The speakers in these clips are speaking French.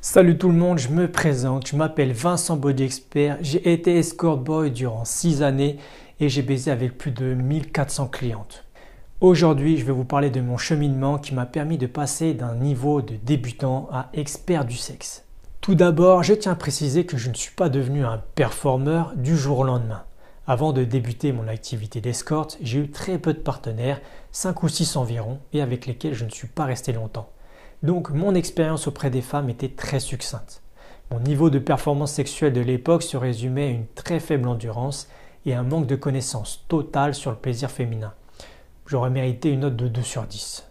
Salut tout le monde, je me présente, je m'appelle Vincent Body Expert, j'ai été escort boy durant 6 années et j'ai baisé avec plus de 1400 clientes. Aujourd'hui, je vais vous parler de mon cheminement qui m'a permis de passer d'un niveau de débutant à expert du sexe. Tout d'abord, je tiens à préciser que je ne suis pas devenu un performer du jour au lendemain. Avant de débuter mon activité d'escorte, j'ai eu très peu de partenaires, 5 ou 6 environ, et avec lesquels je ne suis pas resté longtemps. Donc mon expérience auprès des femmes était très succincte. Mon niveau de performance sexuelle de l'époque se résumait à une très faible endurance et un manque de connaissance totale sur le plaisir féminin. J'aurais mérité une note de 2 sur 10.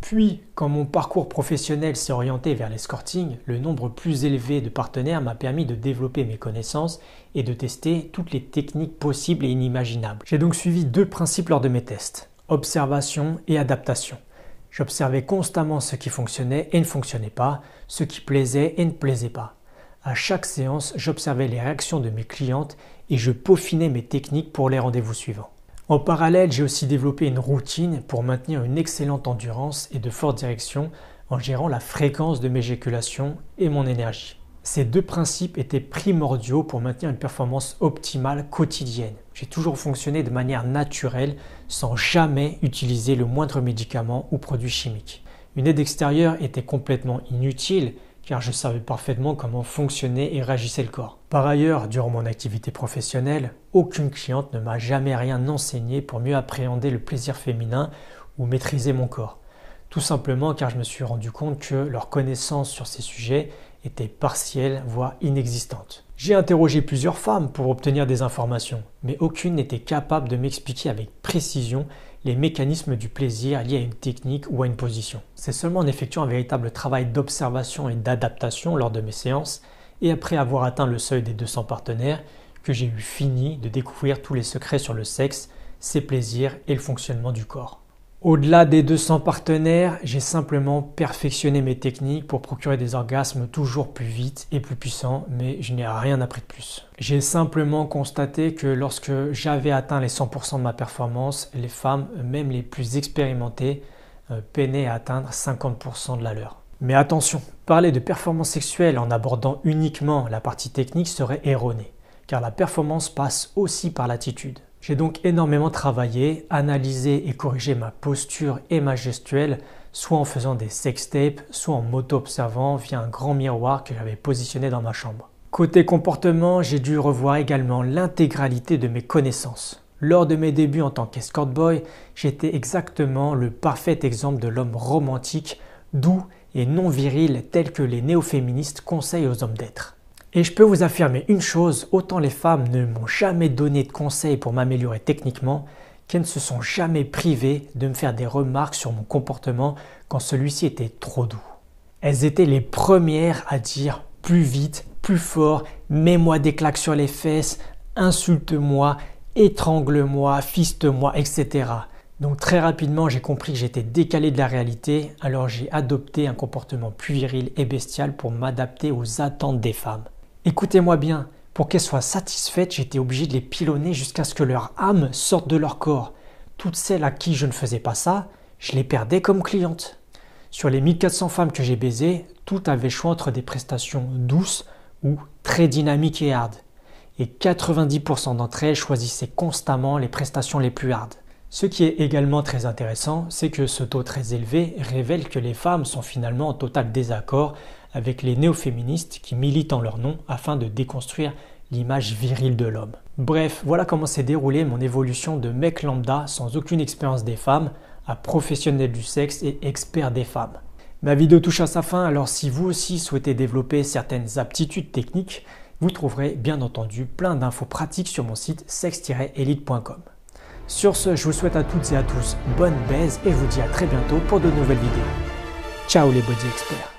Puis, quand mon parcours professionnel s'est orienté vers l'escorting, le nombre plus élevé de partenaires m'a permis de développer mes connaissances et de tester toutes les techniques possibles et inimaginables. J'ai donc suivi deux principes lors de mes tests, observation et adaptation. J'observais constamment ce qui fonctionnait et ne fonctionnait pas, ce qui plaisait et ne plaisait pas. À chaque séance, j'observais les réactions de mes clientes et je peaufinais mes techniques pour les rendez-vous suivants. En parallèle, j'ai aussi développé une routine pour maintenir une excellente endurance et de forte direction en gérant la fréquence de mes éjaculations et mon énergie. Ces deux principes étaient primordiaux pour maintenir une performance optimale quotidienne. J'ai toujours fonctionné de manière naturelle sans jamais utiliser le moindre médicament ou produit chimique. Une aide extérieure était complètement inutile car je savais parfaitement comment fonctionnait et réagissait le corps. Par ailleurs, durant mon activité professionnelle, aucune cliente ne m'a jamais rien enseigné pour mieux appréhender le plaisir féminin ou maîtriser mon corps. Tout simplement car je me suis rendu compte que leur connaissance sur ces sujets était partielle, voire inexistante. J'ai interrogé plusieurs femmes pour obtenir des informations, mais aucune n'était capable de m'expliquer avec précision les mécanismes du plaisir liés à une technique ou à une position. C'est seulement en effectuant un véritable travail d'observation et d'adaptation lors de mes séances, et après avoir atteint le seuil des 200 partenaires, que j'ai eu fini de découvrir tous les secrets sur le sexe, ses plaisirs et le fonctionnement du corps. Au-delà des 200 partenaires, j'ai simplement perfectionné mes techniques pour procurer des orgasmes toujours plus vite et plus puissants, mais je n'ai rien appris de plus. J'ai simplement constaté que lorsque j'avais atteint les 100% de ma performance, les femmes, même les plus expérimentées, euh, peinaient à atteindre 50% de la leur. Mais attention, parler de performance sexuelle en abordant uniquement la partie technique serait erroné, car la performance passe aussi par l'attitude. J'ai donc énormément travaillé, analysé et corrigé ma posture et ma gestuelle, soit en faisant des sex-tapes, soit en m'auto-observant via un grand miroir que j'avais positionné dans ma chambre. Côté comportement, j'ai dû revoir également l'intégralité de mes connaissances. Lors de mes débuts en tant qu'escort boy, j'étais exactement le parfait exemple de l'homme romantique, doux et non viril tel que les néo-féministes conseillent aux hommes d'être. Et je peux vous affirmer une chose, autant les femmes ne m'ont jamais donné de conseils pour m'améliorer techniquement, qu'elles ne se sont jamais privées de me faire des remarques sur mon comportement quand celui-ci était trop doux. Elles étaient les premières à dire plus vite, plus fort, mets-moi des claques sur les fesses, insulte-moi, étrangle-moi, fiste-moi, etc. Donc très rapidement, j'ai compris que j'étais décalé de la réalité, alors j'ai adopté un comportement plus viril et bestial pour m'adapter aux attentes des femmes. Écoutez-moi bien, pour qu'elles soient satisfaites, j'étais obligé de les pilonner jusqu'à ce que leur âme sorte de leur corps. Toutes celles à qui je ne faisais pas ça, je les perdais comme clientes. Sur les 1400 femmes que j'ai baisées, toutes avaient choix entre des prestations douces ou très dynamiques et hardes. Et 90% d'entre elles choisissaient constamment les prestations les plus hardes. Ce qui est également très intéressant, c'est que ce taux très élevé révèle que les femmes sont finalement en total désaccord avec les néo-féministes qui militent en leur nom afin de déconstruire l'image virile de l'homme. Bref, voilà comment s'est déroulée mon évolution de mec lambda sans aucune expérience des femmes à professionnel du sexe et expert des femmes. Ma vidéo touche à sa fin, alors si vous aussi souhaitez développer certaines aptitudes techniques, vous trouverez bien entendu plein d'infos pratiques sur mon site sexe-elite.com. Sur ce, je vous souhaite à toutes et à tous bonne baise et vous dis à très bientôt pour de nouvelles vidéos. Ciao les body experts